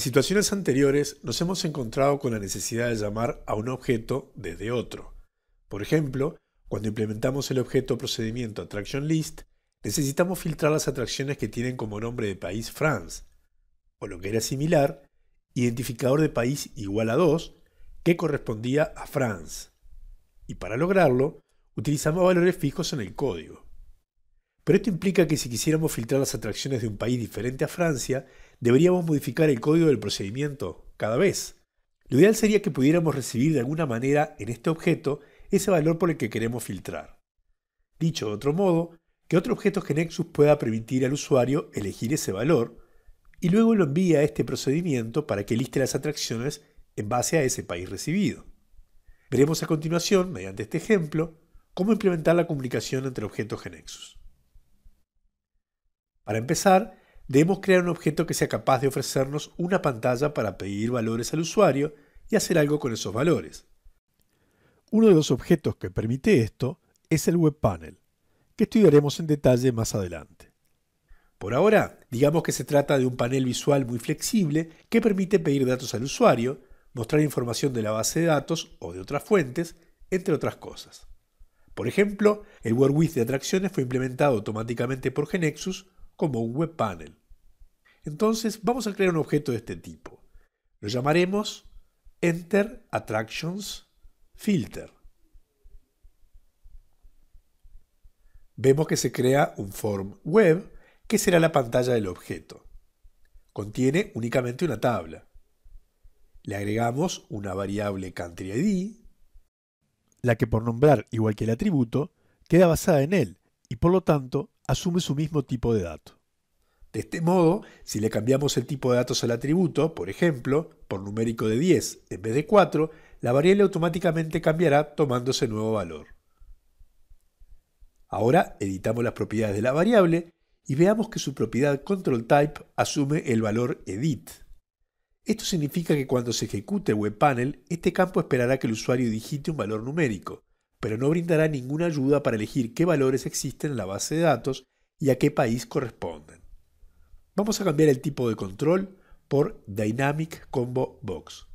En situaciones anteriores nos hemos encontrado con la necesidad de llamar a un objeto desde otro. Por ejemplo, cuando implementamos el objeto procedimiento AttractionList, necesitamos filtrar las atracciones que tienen como nombre de país France, o lo que era similar, identificador de país igual a 2, que correspondía a France. Y para lograrlo, utilizamos valores fijos en el código. Pero esto implica que si quisiéramos filtrar las atracciones de un país diferente a Francia, deberíamos modificar el código del procedimiento cada vez. Lo ideal sería que pudiéramos recibir de alguna manera en este objeto ese valor por el que queremos filtrar. Dicho de otro modo, que otro objeto Genexus pueda permitir al usuario elegir ese valor y luego lo envía a este procedimiento para que liste las atracciones en base a ese país recibido. Veremos a continuación, mediante este ejemplo, cómo implementar la comunicación entre objetos Genexus. Para empezar, Debemos crear un objeto que sea capaz de ofrecernos una pantalla para pedir valores al usuario y hacer algo con esos valores. Uno de los objetos que permite esto es el Web Panel, que estudiaremos en detalle más adelante. Por ahora, digamos que se trata de un panel visual muy flexible que permite pedir datos al usuario, mostrar información de la base de datos o de otras fuentes, entre otras cosas. Por ejemplo, el WordWidth de atracciones fue implementado automáticamente por Genexus como un Web Panel. Entonces vamos a crear un objeto de este tipo. Lo llamaremos Enter Attractions Filter. Vemos que se crea un form web que será la pantalla del objeto. Contiene únicamente una tabla. Le agregamos una variable country la que por nombrar igual que el atributo, queda basada en él y por lo tanto asume su mismo tipo de dato. De este modo, si le cambiamos el tipo de datos al atributo, por ejemplo, por numérico de 10 en vez de 4, la variable automáticamente cambiará tomándose nuevo valor. Ahora editamos las propiedades de la variable y veamos que su propiedad control type asume el valor edit. Esto significa que cuando se ejecute WebPanel, este campo esperará que el usuario digite un valor numérico, pero no brindará ninguna ayuda para elegir qué valores existen en la base de datos y a qué país corresponden. Vamos a cambiar el tipo de control por Dynamic Combo Box.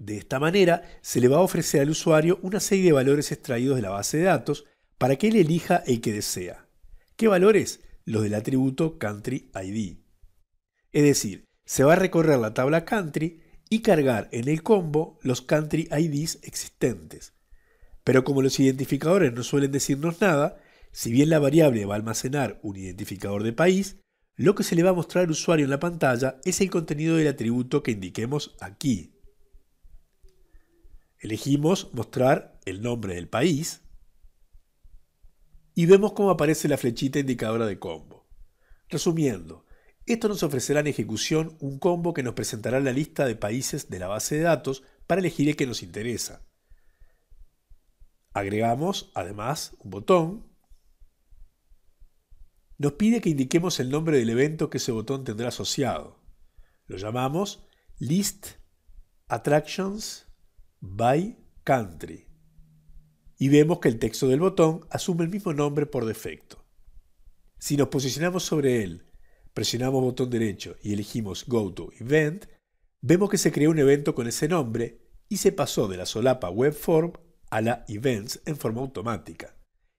De esta manera, se le va a ofrecer al usuario una serie de valores extraídos de la base de datos para que él elija el que desea. ¿Qué valores? Los del atributo Country ID. Es decir, se va a recorrer la tabla Country y cargar en el combo los Country IDs existentes. Pero como los identificadores no suelen decirnos nada, si bien la variable va a almacenar un identificador de país, lo que se le va a mostrar al usuario en la pantalla es el contenido del atributo que indiquemos aquí. Elegimos mostrar el nombre del país y vemos cómo aparece la flechita indicadora de combo. Resumiendo, esto nos ofrecerá en ejecución un combo que nos presentará la lista de países de la base de datos para elegir el que nos interesa. Agregamos, además, un botón nos pide que indiquemos el nombre del evento que ese botón tendrá asociado. Lo llamamos List Attractions by Country. Y vemos que el texto del botón asume el mismo nombre por defecto. Si nos posicionamos sobre él, presionamos botón derecho y elegimos Go to Event, vemos que se creó un evento con ese nombre y se pasó de la solapa Web Form a la Events en forma automática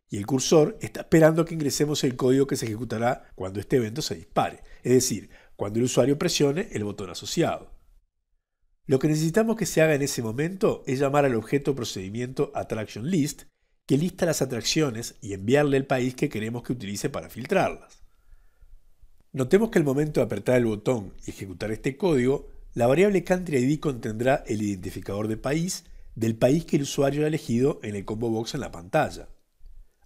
y el cursor está esperando que ingresemos el código que se ejecutará cuando este evento se dispare, es decir, cuando el usuario presione el botón asociado. Lo que necesitamos que se haga en ese momento es llamar al objeto procedimiento AttractionList que lista las atracciones y enviarle el país que queremos que utilice para filtrarlas. Notemos que al momento de apretar el botón y ejecutar este código, la variable countryID contendrá el identificador de país del país que el usuario ha elegido en el combo box en la pantalla.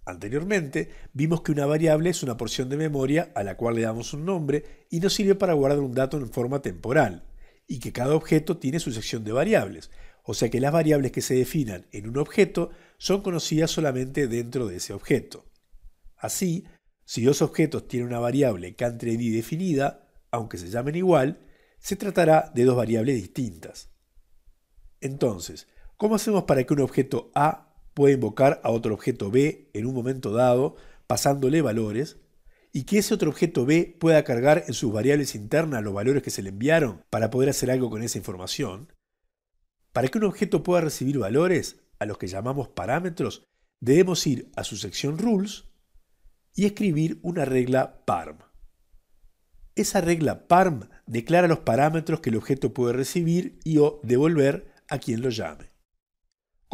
Anteriormente vimos que una variable es una porción de memoria a la cual le damos un nombre y nos sirve para guardar un dato en forma temporal, y que cada objeto tiene su sección de variables, o sea que las variables que se definan en un objeto son conocidas solamente dentro de ese objeto. Así, si dos objetos tienen una variable entre D definida, aunque se llamen igual, se tratará de dos variables distintas. Entonces, ¿cómo hacemos para que un objeto A puede invocar a otro objeto B en un momento dado, pasándole valores, y que ese otro objeto B pueda cargar en sus variables internas los valores que se le enviaron para poder hacer algo con esa información. Para que un objeto pueda recibir valores, a los que llamamos parámetros, debemos ir a su sección Rules y escribir una regla PARM. Esa regla PARM declara los parámetros que el objeto puede recibir y o devolver a quien lo llame.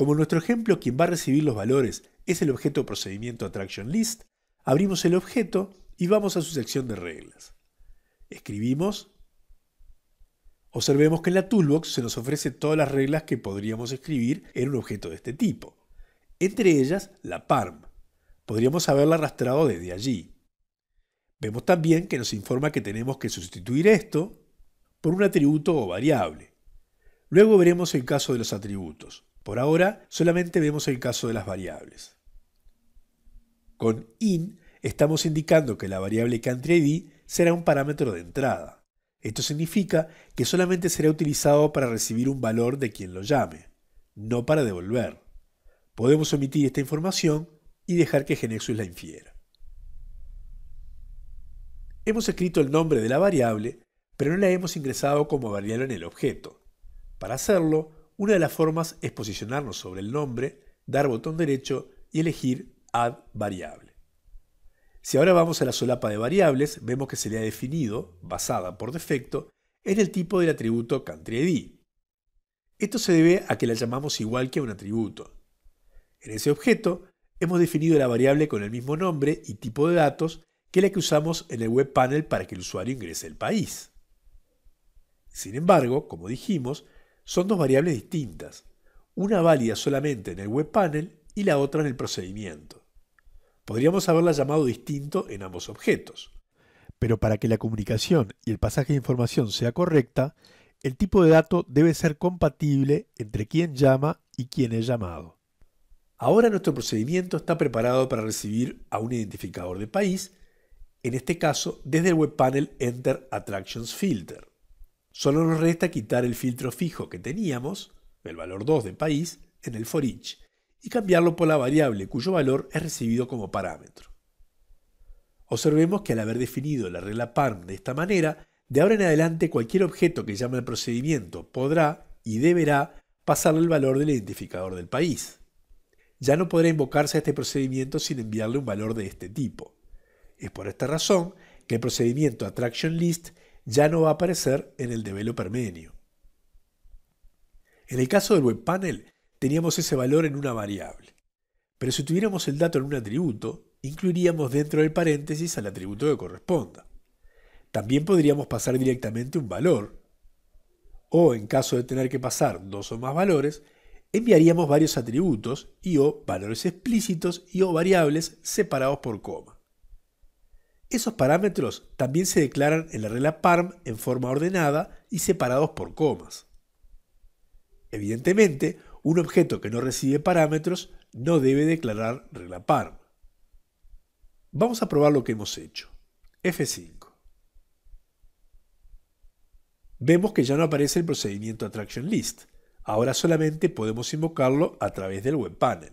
Como nuestro ejemplo, quien va a recibir los valores es el objeto procedimiento attraction list, abrimos el objeto y vamos a su sección de reglas. Escribimos. Observemos que en la toolbox se nos ofrece todas las reglas que podríamos escribir en un objeto de este tipo. Entre ellas, la PARM. Podríamos haberla arrastrado desde allí. Vemos también que nos informa que tenemos que sustituir esto por un atributo o variable. Luego veremos el caso de los atributos. Por ahora solamente vemos el caso de las variables. Con in estamos indicando que la variable countryID será un parámetro de entrada. Esto significa que solamente será utilizado para recibir un valor de quien lo llame, no para devolver. Podemos omitir esta información y dejar que Genexus la infiera. Hemos escrito el nombre de la variable, pero no la hemos ingresado como variable en el objeto. Para hacerlo, una de las formas es posicionarnos sobre el nombre, dar botón derecho y elegir Add variable. Si ahora vamos a la solapa de variables, vemos que se le ha definido, basada por defecto, en el tipo del atributo countryID. Esto se debe a que la llamamos igual que un atributo. En ese objeto, hemos definido la variable con el mismo nombre y tipo de datos que la que usamos en el web panel para que el usuario ingrese el país. Sin embargo, como dijimos, son dos variables distintas, una válida solamente en el web panel y la otra en el procedimiento. Podríamos haberla llamado distinto en ambos objetos. Pero para que la comunicación y el pasaje de información sea correcta, el tipo de dato debe ser compatible entre quien llama y quien es llamado. Ahora nuestro procedimiento está preparado para recibir a un identificador de país, en este caso desde el Panel Enter Attractions Filter. Solo nos resta quitar el filtro fijo que teníamos, el valor 2 de país, en el for each, y cambiarlo por la variable cuyo valor es recibido como parámetro. Observemos que al haber definido la regla PARM de esta manera, de ahora en adelante cualquier objeto que llame al procedimiento podrá y deberá pasarle el valor del identificador del país. Ya no podrá invocarse a este procedimiento sin enviarle un valor de este tipo. Es por esta razón que el procedimiento AttractionList ya no va a aparecer en el developer menu. En el caso del web panel, teníamos ese valor en una variable. Pero si tuviéramos el dato en un atributo, incluiríamos dentro del paréntesis al atributo que corresponda. También podríamos pasar directamente un valor. O en caso de tener que pasar dos o más valores, enviaríamos varios atributos y o valores explícitos y o variables separados por coma. Esos parámetros también se declaran en la regla PARM en forma ordenada y separados por comas. Evidentemente, un objeto que no recibe parámetros no debe declarar regla PARM. Vamos a probar lo que hemos hecho. F5. Vemos que ya no aparece el procedimiento Attraction List. Ahora solamente podemos invocarlo a través del web panel.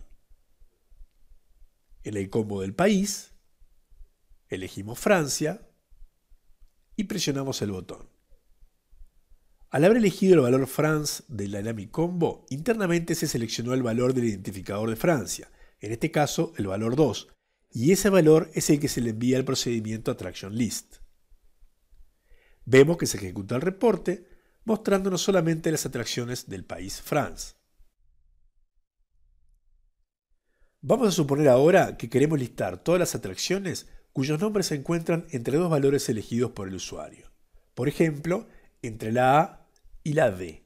En el combo del país, Elegimos Francia y presionamos el botón. Al haber elegido el valor France del Dynamic Combo, internamente se seleccionó el valor del identificador de Francia, en este caso el valor 2, y ese valor es el que se le envía al procedimiento Attraction List. Vemos que se ejecuta el reporte, mostrándonos solamente las atracciones del país France. Vamos a suponer ahora que queremos listar todas las atracciones cuyos nombres se encuentran entre dos valores elegidos por el usuario. Por ejemplo, entre la A y la D.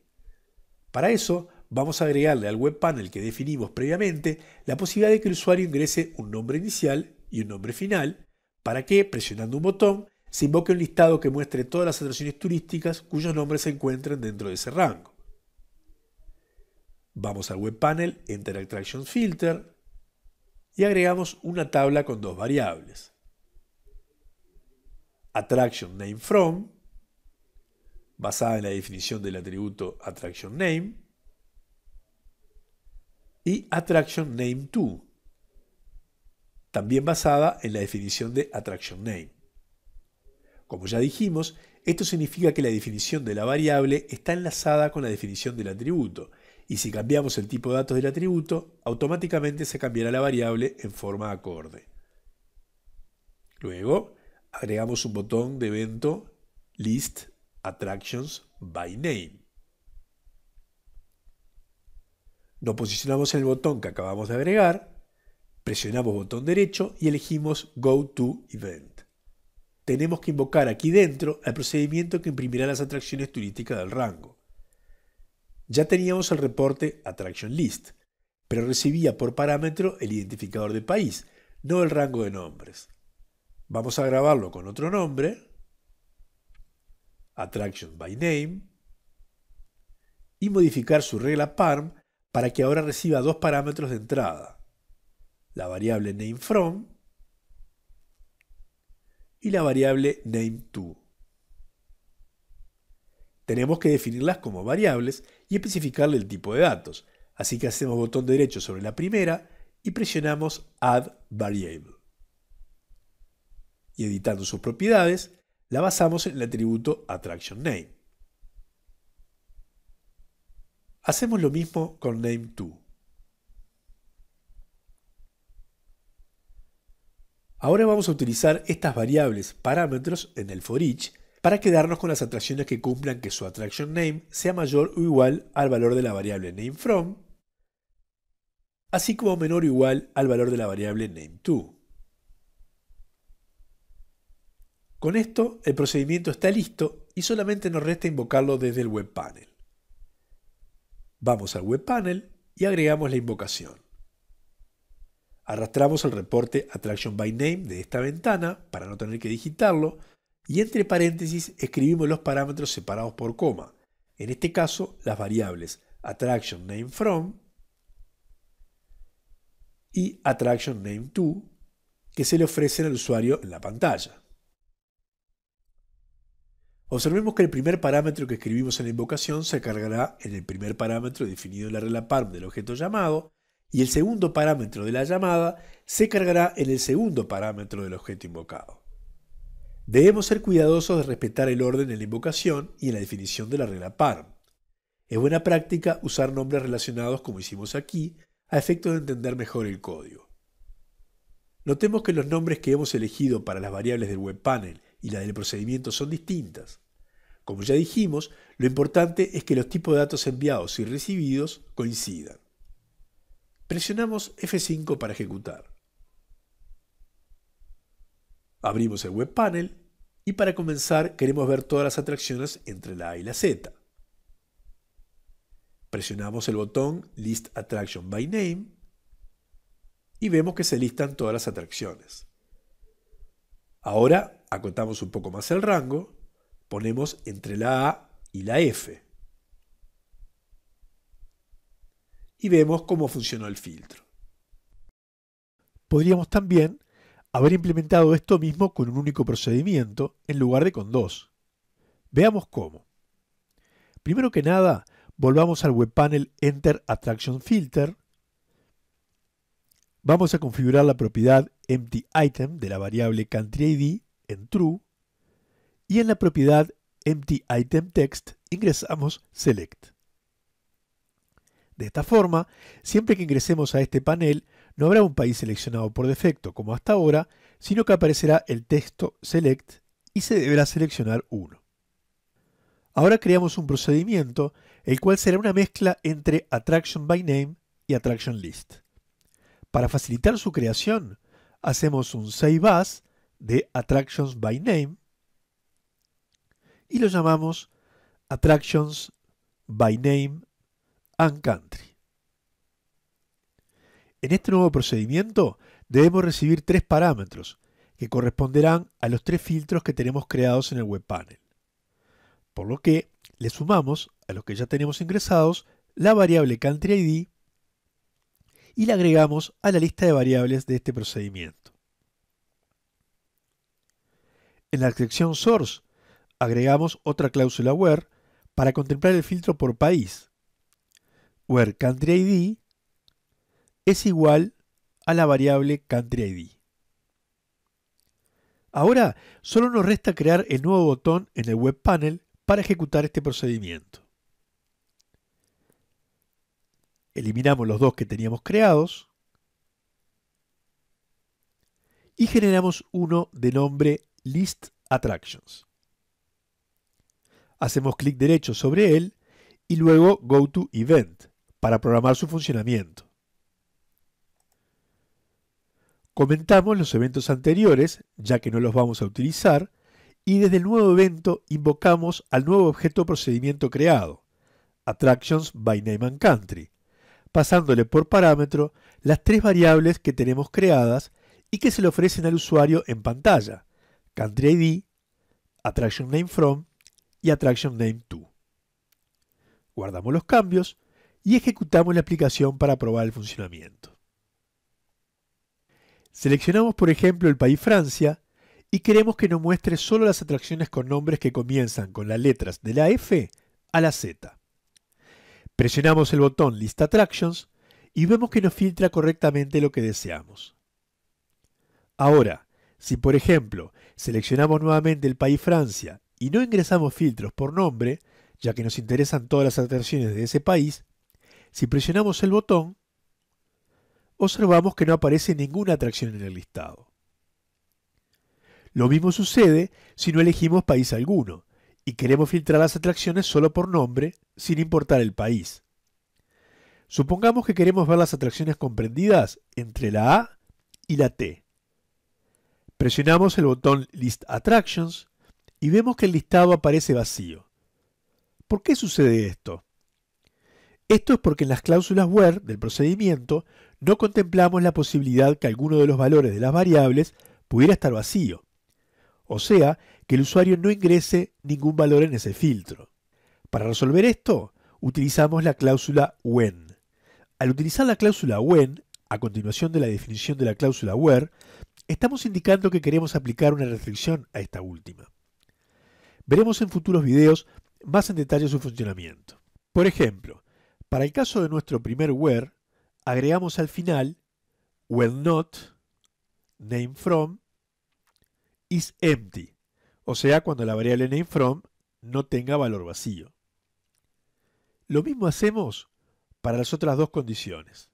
Para eso, vamos a agregarle al web panel que definimos previamente la posibilidad de que el usuario ingrese un nombre inicial y un nombre final, para que, presionando un botón, se invoque un listado que muestre todas las atracciones turísticas cuyos nombres se encuentren dentro de ese rango. Vamos al web panel Enter Attraction Filter y agregamos una tabla con dos variables attraction name from, basada en la definición del atributo attraction name, y attraction name to, también basada en la definición de attraction name. Como ya dijimos, esto significa que la definición de la variable está enlazada con la definición del atributo, y si cambiamos el tipo de datos del atributo, automáticamente se cambiará la variable en forma acorde. Luego, agregamos un botón de evento List Attractions by Name. Nos posicionamos en el botón que acabamos de agregar, presionamos botón derecho y elegimos Go to Event. Tenemos que invocar aquí dentro el procedimiento que imprimirá las atracciones turísticas del rango. Ya teníamos el reporte Attraction List, pero recibía por parámetro el identificador de país, no el rango de nombres. Vamos a grabarlo con otro nombre, Attraction by Name, y modificar su regla parm para que ahora reciba dos parámetros de entrada, la variable nameFrom y la variable nameTo. Tenemos que definirlas como variables y especificarle el tipo de datos, así que hacemos botón derecho sobre la primera y presionamos Add Variable y editando sus propiedades, la basamos en el atributo AttractionName. Hacemos lo mismo con name2. Ahora vamos a utilizar estas variables parámetros en el for each para quedarnos con las atracciones que cumplan que su AttractionName name sea mayor o igual al valor de la variable nameFrom, así como menor o igual al valor de la variable name2. Con esto, el procedimiento está listo y solamente nos resta invocarlo desde el web panel. Vamos al web panel y agregamos la invocación. Arrastramos el reporte Attraction by Name de esta ventana para no tener que digitarlo y entre paréntesis escribimos los parámetros separados por coma, en este caso las variables Attraction Name From y Attraction Name To que se le ofrecen al usuario en la pantalla. Observemos que el primer parámetro que escribimos en la invocación se cargará en el primer parámetro definido en la regla PARM del objeto llamado y el segundo parámetro de la llamada se cargará en el segundo parámetro del objeto invocado. Debemos ser cuidadosos de respetar el orden en la invocación y en la definición de la regla PARM. Es buena práctica usar nombres relacionados como hicimos aquí, a efectos de entender mejor el código. Notemos que los nombres que hemos elegido para las variables del webpanel y la del procedimiento son distintas. Como ya dijimos, lo importante es que los tipos de datos enviados y recibidos coincidan. Presionamos F5 para ejecutar. Abrimos el web panel y para comenzar queremos ver todas las atracciones entre la A y la Z. Presionamos el botón List Attraction by Name y vemos que se listan todas las atracciones. Ahora acotamos un poco más el rango, ponemos entre la A y la F. Y vemos cómo funcionó el filtro. Podríamos también haber implementado esto mismo con un único procedimiento en lugar de con dos. Veamos cómo. Primero que nada, volvamos al panel Enter Attraction Filter. Vamos a configurar la propiedad EmptyItem de la variable CountryID en true y en la propiedad Empty Item Text, ingresamos select. De esta forma, siempre que ingresemos a este panel, no habrá un país seleccionado por defecto como hasta ahora, sino que aparecerá el texto select y se deberá seleccionar uno. Ahora creamos un procedimiento, el cual será una mezcla entre attraction by name y attraction list. Para facilitar su creación, hacemos un save as de Attractions by Name y lo llamamos Attractions by Name and Country. En este nuevo procedimiento debemos recibir tres parámetros que corresponderán a los tres filtros que tenemos creados en el web panel. Por lo que le sumamos a los que ya tenemos ingresados la variable country ID y la agregamos a la lista de variables de este procedimiento. En la sección Source agregamos otra cláusula Where para contemplar el filtro por país. Where Country es igual a la variable countryId. Ahora solo nos resta crear el nuevo botón en el web panel para ejecutar este procedimiento. Eliminamos los dos que teníamos creados y generamos uno de nombre List Attractions. Hacemos clic derecho sobre él y luego Go to Event para programar su funcionamiento. Comentamos los eventos anteriores, ya que no los vamos a utilizar, y desde el nuevo evento invocamos al nuevo objeto procedimiento creado, Attractions by Name and Country, pasándole por parámetro las tres variables que tenemos creadas y que se le ofrecen al usuario en pantalla, Country ID, Attraction Name From y Attraction Name To. Guardamos los cambios y ejecutamos la aplicación para probar el funcionamiento. Seleccionamos por ejemplo el país Francia y queremos que nos muestre solo las atracciones con nombres que comienzan con las letras de la F a la Z. Presionamos el botón List Attractions y vemos que nos filtra correctamente lo que deseamos. Ahora, si, por ejemplo, seleccionamos nuevamente el país Francia y no ingresamos filtros por nombre, ya que nos interesan todas las atracciones de ese país, si presionamos el botón, observamos que no aparece ninguna atracción en el listado. Lo mismo sucede si no elegimos país alguno y queremos filtrar las atracciones solo por nombre, sin importar el país. Supongamos que queremos ver las atracciones comprendidas entre la A y la T. Presionamos el botón List Attractions y vemos que el listado aparece vacío. ¿Por qué sucede esto? Esto es porque en las cláusulas WHERE del procedimiento no contemplamos la posibilidad que alguno de los valores de las variables pudiera estar vacío, o sea, que el usuario no ingrese ningún valor en ese filtro. Para resolver esto, utilizamos la cláusula WHEN. Al utilizar la cláusula WHEN, a continuación de la definición de la cláusula WHERE, estamos indicando que queremos aplicar una restricción a esta última. Veremos en futuros videos más en detalle su funcionamiento. Por ejemplo, para el caso de nuestro primer where, agregamos al final when not, name from, is empty, o sea, cuando la variable name from no tenga valor vacío. Lo mismo hacemos para las otras dos condiciones.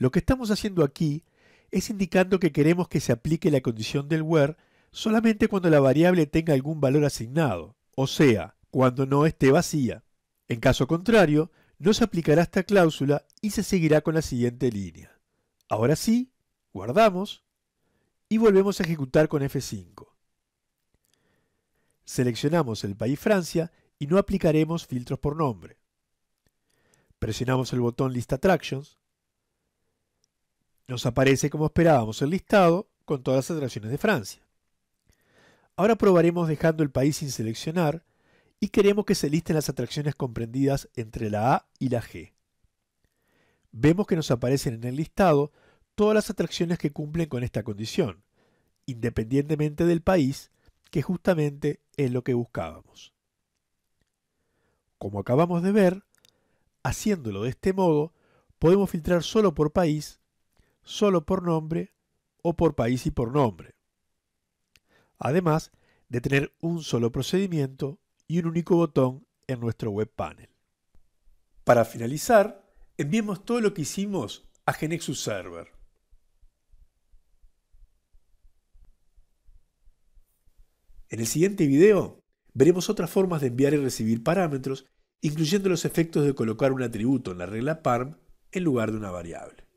Lo que estamos haciendo aquí es indicando que queremos que se aplique la condición del where solamente cuando la variable tenga algún valor asignado, o sea, cuando no esté vacía. En caso contrario, no se aplicará esta cláusula y se seguirá con la siguiente línea. Ahora sí, guardamos y volvemos a ejecutar con F5. Seleccionamos el país Francia y no aplicaremos filtros por nombre. Presionamos el botón Lista Attractions nos aparece como esperábamos el listado con todas las atracciones de Francia. Ahora probaremos dejando el país sin seleccionar y queremos que se listen las atracciones comprendidas entre la A y la G. Vemos que nos aparecen en el listado todas las atracciones que cumplen con esta condición, independientemente del país, que justamente es lo que buscábamos. Como acabamos de ver, haciéndolo de este modo, podemos filtrar solo por país solo por nombre o por país y por nombre. Además de tener un solo procedimiento y un único botón en nuestro web panel. Para finalizar, enviemos todo lo que hicimos a Genexus Server. En el siguiente video veremos otras formas de enviar y recibir parámetros, incluyendo los efectos de colocar un atributo en la regla PARM en lugar de una variable.